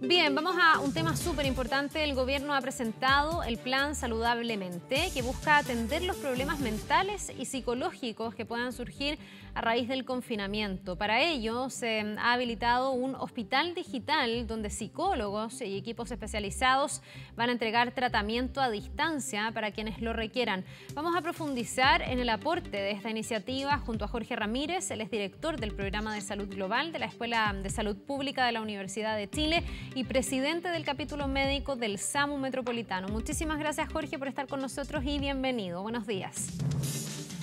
Bien, vamos a un tema súper importante. El gobierno ha presentado el plan Saludablemente, que busca atender los problemas mentales y psicológicos que puedan surgir a raíz del confinamiento. Para ello, se ha habilitado un hospital digital donde psicólogos y equipos especializados van a entregar tratamiento a distancia para quienes lo requieran. Vamos a profundizar en el aporte de esta iniciativa junto a Jorge Ramírez, él es director del programa de salud global de la Escuela de Salud Pública de la Universidad de Chile y presidente del capítulo médico del SAMU Metropolitano. Muchísimas gracias Jorge por estar con nosotros y bienvenido. Buenos días.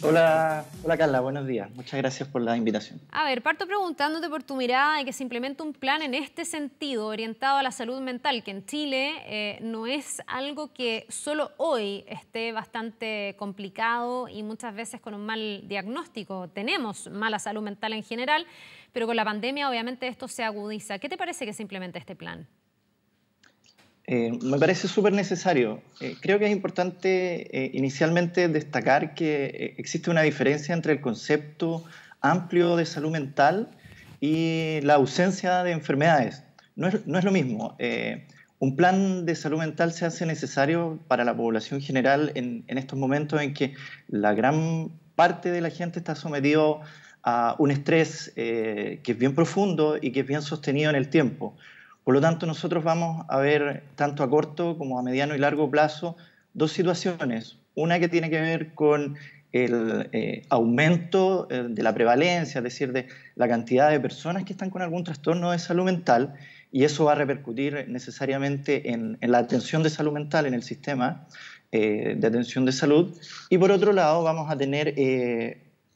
Hola, hola Carla, buenos días. Muchas gracias por la invitación. A ver, parto preguntándote por tu mirada de que se un plan en este sentido, orientado a la salud mental, que en Chile eh, no es algo que solo hoy esté bastante complicado y muchas veces con un mal diagnóstico. Tenemos mala salud mental en general, pero con la pandemia obviamente esto se agudiza. ¿Qué te parece que se implementa este plan? Eh, me parece súper necesario. Eh, creo que es importante eh, inicialmente destacar que existe una diferencia entre el concepto amplio de salud mental y la ausencia de enfermedades. No es, lo mismo. un plan de salud mental se hace necesario para la población general en, en estos momentos en que la gran parte de la gente está sometido a un estrés que es bien profundo y que es bien sostenido en el tiempo. Por lo tanto, nosotros vamos a ver, tanto a corto como a mediano y largo plazo, dos situaciones. Una que tiene que ver con el eh, aumento eh, de la prevalencia, es decir, de la cantidad de personas que están con algún trastorno de salud mental, y eso va a repercutir necesariamente en, la atención de salud mental, en el sistema eh, de atención de salud. Y por otro lado, vamos a tener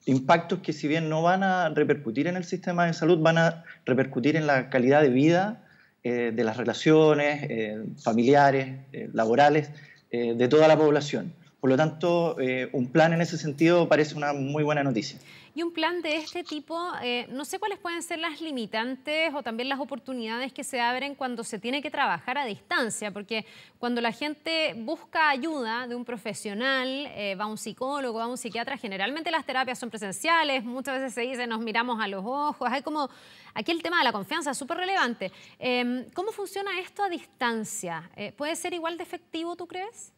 impactos que si bien no van a repercutir en el sistema de salud, van a repercutir en la calidad de vida eh, de las relaciones eh, familiares, eh, laborales, de toda la población. Por lo tanto, un plan en ese sentido parece una muy buena noticia. Y un plan de este tipo, eh, no sé cuáles pueden ser las limitantes o también las oportunidades que se abren cuando se tiene que trabajar a distancia, porque cuando la gente busca ayuda de un profesional, eh, va a un psicólogo, va a un psiquiatra, generalmente las terapias son presenciales, muchas veces se dice nos miramos a los ojos, hay como, aquí el tema de la confianza súper relevante. Em, ¿Cómo funciona esto a distancia? Eh, ¿Puede ser igual de efectivo, tú crees?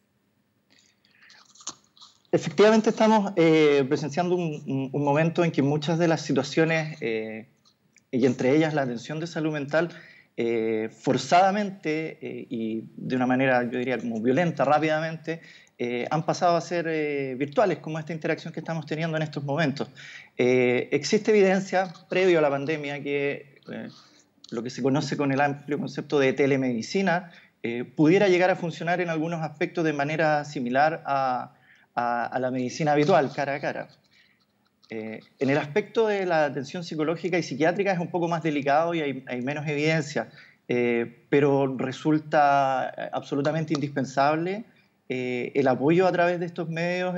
Efectivamente estamos eh, presenciando un, momento en que muchas de las situaciones, eh, y entre ellas la atención de salud mental, eh, forzadamente y de una manera, yo diría, como violenta, rápidamente, han pasado a ser virtuales, como esta interacción que estamos teniendo en estos momentos. existe evidencia, previo a la pandemia, que lo que se conoce con el amplio concepto de telemedicina pudiera llegar a funcionar en algunos aspectos de manera similar a a, la medicina habitual, cara a cara. Eh, en el aspecto de la atención psicológica y psiquiátrica es un poco más delicado y hay, menos evidencia, eh, pero resulta eh, absolutamente indispensable el apoyo a través de estos medios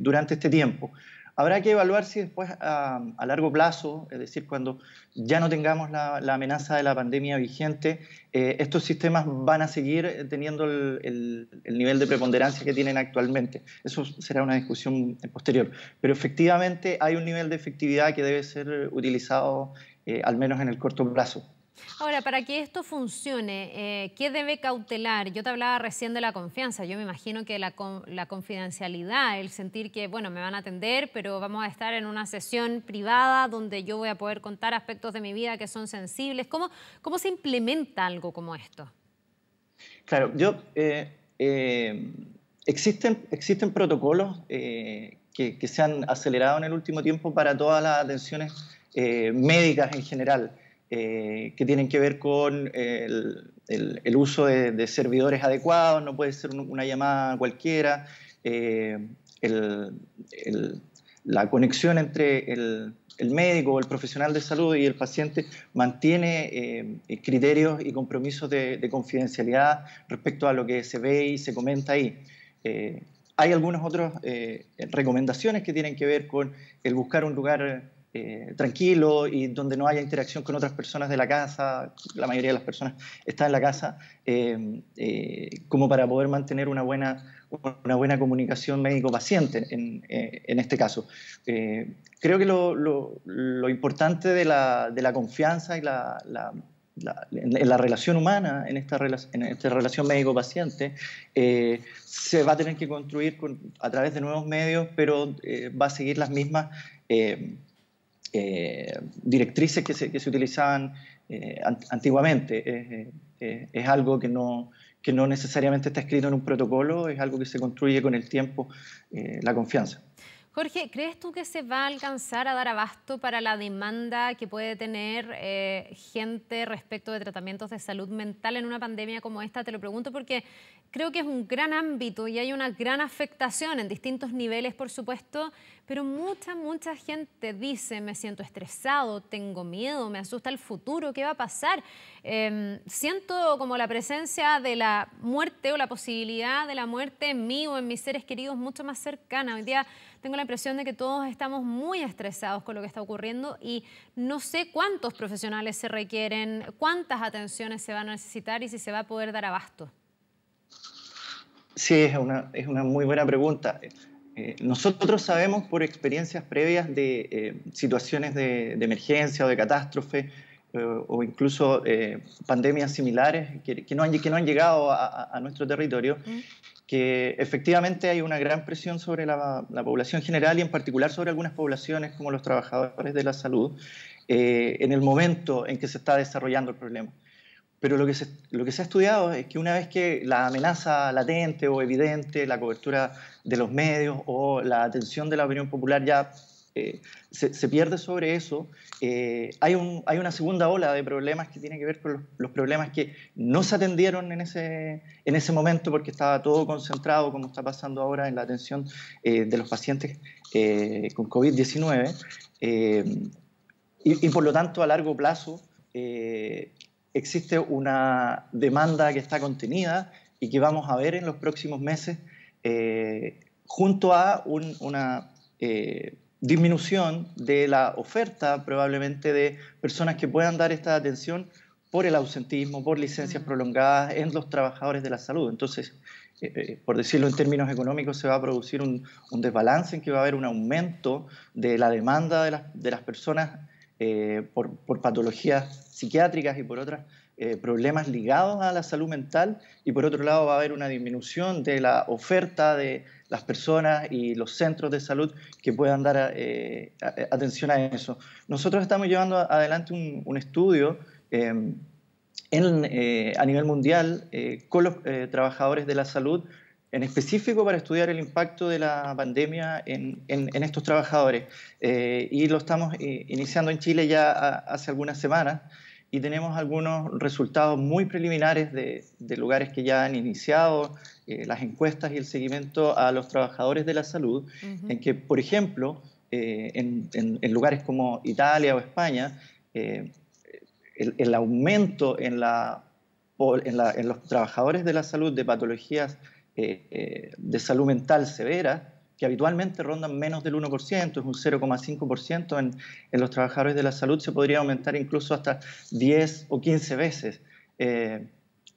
durante este tiempo. Habrá que evaluar si después a, largo plazo, es decir, cuando ya no tengamos la, amenaza de la pandemia vigente, eh, estos sistemas van a seguir teniendo el, nivel de preponderancia que tienen actualmente. Eso será una discusión posterior. Pero efectivamente hay un nivel de efectividad que debe ser utilizado eh, al menos en el corto plazo. Ahora, para que esto funcione, eh, ¿qué debe cautelar? Yo te hablaba recién de la confianza. Yo me imagino que la, confidencialidad, el sentir que, bueno, me van a atender, pero vamos a estar en una sesión privada donde yo voy a poder contar aspectos de mi vida que son sensibles. ¿Cómo, se implementa algo como esto? Claro, yo... Eh, eh, existen, protocolos que, se han acelerado en el último tiempo para todas las atenciones médicas en general. Eh, que tienen que ver con el, uso de, servidores adecuados, no puede ser una llamada cualquiera, eh, la conexión entre el, médico o el profesional de salud y el paciente mantiene eh, criterios y compromisos de, confidencialidad respecto a lo que se ve y se comenta ahí hay algunas otras recomendaciones que tienen que ver con el buscar un lugar eh, tranquilo y donde no haya interacción con otras personas de la casa, la mayoría de las personas están en la casa, eh, eh, como para poder mantener una buena, una buena comunicación médico-paciente en, este caso. creo que lo, importante de la, confianza y la, en la relación humana, en esta, en esta relación médico-paciente, se va a tener que construir a través de nuevos medios, pero va a seguir las mismas, eh, directrices que se, utilizaban eh, antiguamente. Eh, es, algo que no, que no necesariamente está escrito en un protocolo, es algo que se construye con el tiempo, la confianza. Jorge, ¿crees tú que se va a alcanzar a dar abasto para la demanda que puede tener gente respecto de tratamientos de salud mental en una pandemia como esta? Te lo pregunto porque Creo que es un gran ámbito y hay una gran afectación en distintos niveles, por supuesto, pero mucha, mucha gente dice, me siento estresado, tengo miedo, me asusta el futuro, ¿qué va a pasar? Em, siento como la presencia de la muerte o la posibilidad de la muerte en mí o en mis seres queridos mucho más cercana. Hoy día tengo la impresión de que todos estamos muy estresados con lo que está ocurriendo y no sé cuántos profesionales se requieren, cuántas atenciones se van a necesitar y si se va a poder dar abasto. Sí, es una, muy buena pregunta. Eh, nosotros sabemos por experiencias previas de eh, situaciones de, emergencia o de catástrofe eh, o incluso pandemias similares que, no han, llegado a, nuestro territorio, que efectivamente hay una gran presión sobre la, población general y en particular sobre algunas poblaciones como los trabajadores de la salud en el momento en que se está desarrollando el problema. Pero lo que, se, ha estudiado es que una vez que la amenaza latente o evidente, la cobertura de los medios o la atención de la opinión popular ya eh, se, pierde sobre eso, eh, hay, una segunda ola de problemas que tiene que ver con los, problemas que no se atendieron en ese, momento porque estaba todo concentrado, como está pasando ahora, en la atención eh, de los pacientes con COVID-19. y, por lo tanto, a largo plazo, existe una demanda que está contenida y que vamos a ver en los próximos meses, eh, junto a una eh, disminución de la oferta probablemente de personas que puedan dar esta atención por el ausentismo, por licencias mm. prolongadas en los trabajadores de la salud. Entonces, eh, por decirlo en términos económicos, se va a producir un, desbalance en que va a haber un aumento de la demanda de las, de las personas eh, por, patologías psiquiátricas y por otros eh, problemas ligados a la salud mental, y por otro lado va a haber una disminución de la oferta de las personas y los centros de salud que puedan dar eh, atención a eso. Nosotros estamos llevando adelante un, estudio a nivel mundial con los trabajadores de la salud en específico para estudiar el impacto de la pandemia en, estos trabajadores. Eh, y lo estamos eh, iniciando en Chile ya hace algunas semanas y tenemos algunos resultados muy preliminares de, lugares que ya han iniciado eh, las encuestas y el seguimiento a los trabajadores de la salud, en que, por ejemplo, en, lugares como Italia o España, el, aumento en la, la, en los trabajadores de la salud de patologías eh, de salud mental severa, que habitualmente rondan menos del 1%, es un 0,5% en, en, los trabajadores de la salud, se podría aumentar incluso hasta 10 o 15 veces. Eh,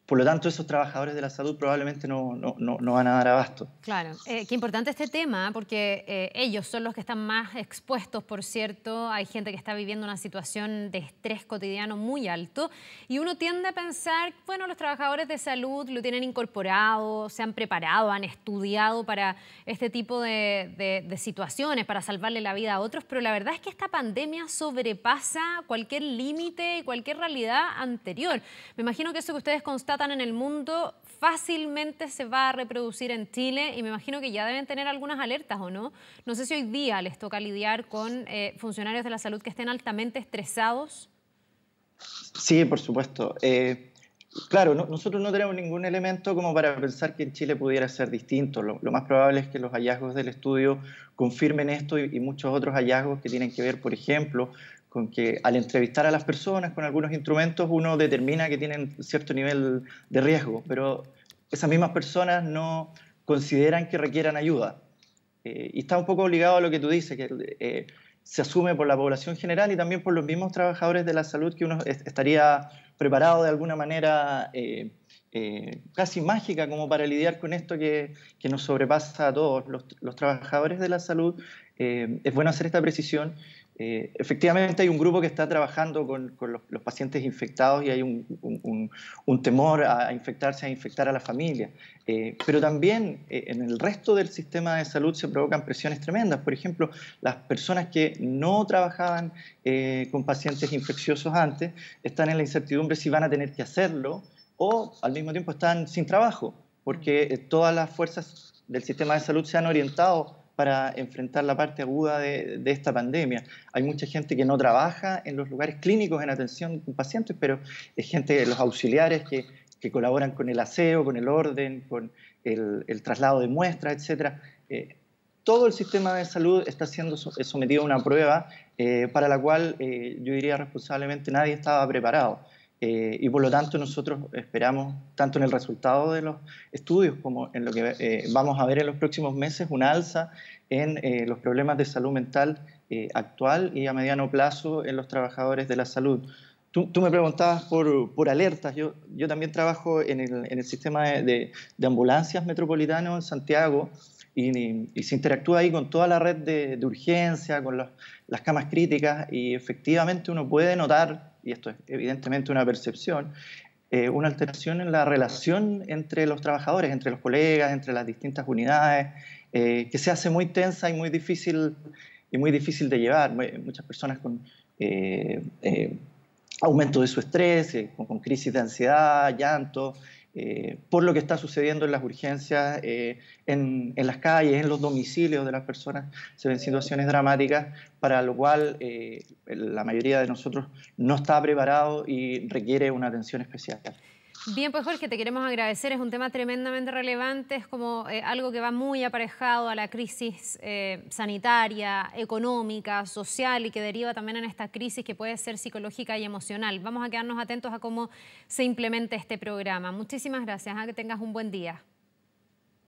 por lo tanto, esos trabajadores de la salud probablemente no, no, no, van a dar abasto. Claro, eh, qué importante este tema, porque eh, ellos son los que están más expuestos, por cierto. Hay gente que está viviendo una situación de estrés cotidiano muy alto y uno tiende a pensar, bueno, los trabajadores de salud lo tienen incorporado, se han preparado, han estudiado para este tipo de, de, de situaciones, para salvarle la vida a otros, pero la verdad es que esta pandemia sobrepasa cualquier límite y cualquier realidad anterior. Me imagino que eso que ustedes constatan en el mundo fácilmente se va a reproducir en Chile y me imagino que ya deben tener algunas alertas o no. No sé si hoy día les toca lidiar con eh, funcionarios de la salud que estén altamente estresados. Sí, por supuesto. Eh, claro, nosotros no tenemos ningún elemento como para pensar que en Chile pudiera ser distinto. Lo, más probable es que los hallazgos del estudio confirmen esto y, y, muchos otros hallazgos que tienen que ver, por ejemplo, con que al entrevistar a las personas con algunos instrumentos uno determina que tienen cierto nivel de riesgo, pero esas mismas personas no consideran que requieran ayuda. Eh, y está un poco obligado a lo que tú dices, que eh, se asume por la población general y también por los mismos trabajadores de la salud que uno estaría preparado de alguna manera eh, casi mágica como para lidiar con esto que, que nos sobrepasa a todos los, los, trabajadores de la salud. es bueno hacer esta precisión eh, efectivamente hay un grupo que está trabajando con, los, pacientes infectados y hay un, temor a, infectarse, a infectar a la familia. Eh, pero también eh, en el resto del sistema de salud se provocan presiones tremendas. Por ejemplo, las personas que no trabajaban con pacientes infecciosos antes están en la incertidumbre si van a tener que hacerlo o al mismo tiempo están sin trabajo porque mm. todas las fuerzas del sistema de salud se han orientado para enfrentar la parte aguda de, esta pandemia. Hay mucha gente que no trabaja en los lugares clínicos en atención con pacientes, pero es gente, los auxiliares que, colaboran con el aseo, con el orden, con el, traslado de muestras, etc. Eh, todo el sistema de salud está siendo sometido a una prueba eh, para la cual eh, yo diría responsablemente nadie estaba preparado. Eh, y por lo tanto nosotros esperamos, tanto en el resultado de los estudios como en lo que eh, vamos a ver en los próximos meses, una alza en eh, los problemas de salud mental actual y a mediano plazo en los trabajadores de la salud. Tú, me preguntabas por, por alertas. Yo, yo, también trabajo en el, sistema de, ambulancias metropolitano en Santiago y, se interactúa ahí con toda la red de, urgencia, con las camas críticas y efectivamente uno puede notar y esto es evidentemente una percepción, eh, una alteración en la relación entre los trabajadores, entre los colegas, entre las distintas unidades, eh, que se hace muy tensa y muy difícil, y muy difícil de llevar. Muchas personas con eh, aumento de su estrés, con, crisis de ansiedad, llanto, eh, por lo que está sucediendo en las urgencias, eh, en, las calles, en los domicilios de las personas, se ven situaciones dramáticas, para lo cual eh, la mayoría de nosotros no está preparado y requiere una atención especial. Bien, pues Jorge, te queremos agradecer. Es un tema tremendamente relevante, es como eh, algo que va muy aparejado a la crisis eh, sanitaria, económica, social y que deriva también en esta crisis que puede ser psicológica y emocional. Vamos a quedarnos atentos a cómo se implemente este programa. Muchísimas gracias, a ¿ah? que tengas un buen día.